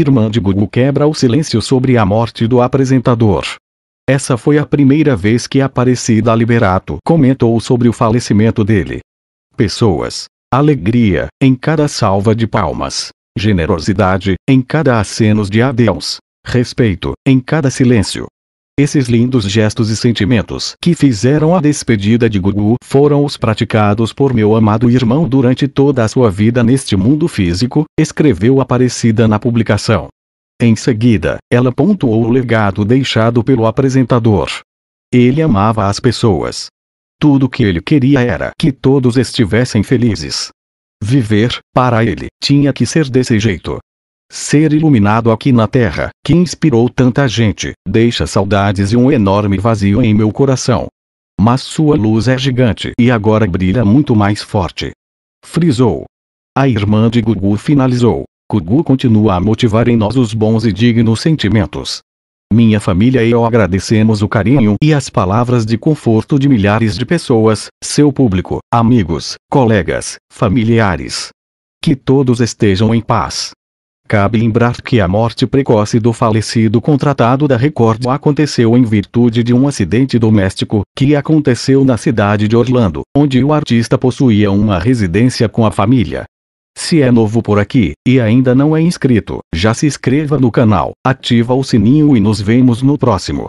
Irmã de Gugu quebra o silêncio sobre a morte do apresentador. Essa foi a primeira vez que Aparecida Liberato comentou sobre o falecimento dele. Pessoas. Alegria, em cada salva de palmas. Generosidade, em cada acenos de adeus. Respeito, em cada silêncio. Esses lindos gestos e sentimentos que fizeram a despedida de Gugu foram os praticados por meu amado irmão durante toda a sua vida neste mundo físico, escreveu Aparecida na publicação. Em seguida, ela pontuou o legado deixado pelo apresentador. Ele amava as pessoas. Tudo que ele queria era que todos estivessem felizes. Viver, para ele, tinha que ser desse jeito ser iluminado aqui na Terra, que inspirou tanta gente, deixa saudades e um enorme vazio em meu coração. Mas sua luz é gigante e agora brilha muito mais forte. Frisou. A irmã de Gugu finalizou. Gugu continua a motivar em nós os bons e dignos sentimentos. Minha família e eu agradecemos o carinho e as palavras de conforto de milhares de pessoas, seu público, amigos, colegas, familiares. Que todos estejam em paz. Cabe lembrar que a morte precoce do falecido contratado da Record aconteceu em virtude de um acidente doméstico, que aconteceu na cidade de Orlando, onde o artista possuía uma residência com a família. Se é novo por aqui, e ainda não é inscrito, já se inscreva no canal, ativa o sininho e nos vemos no próximo.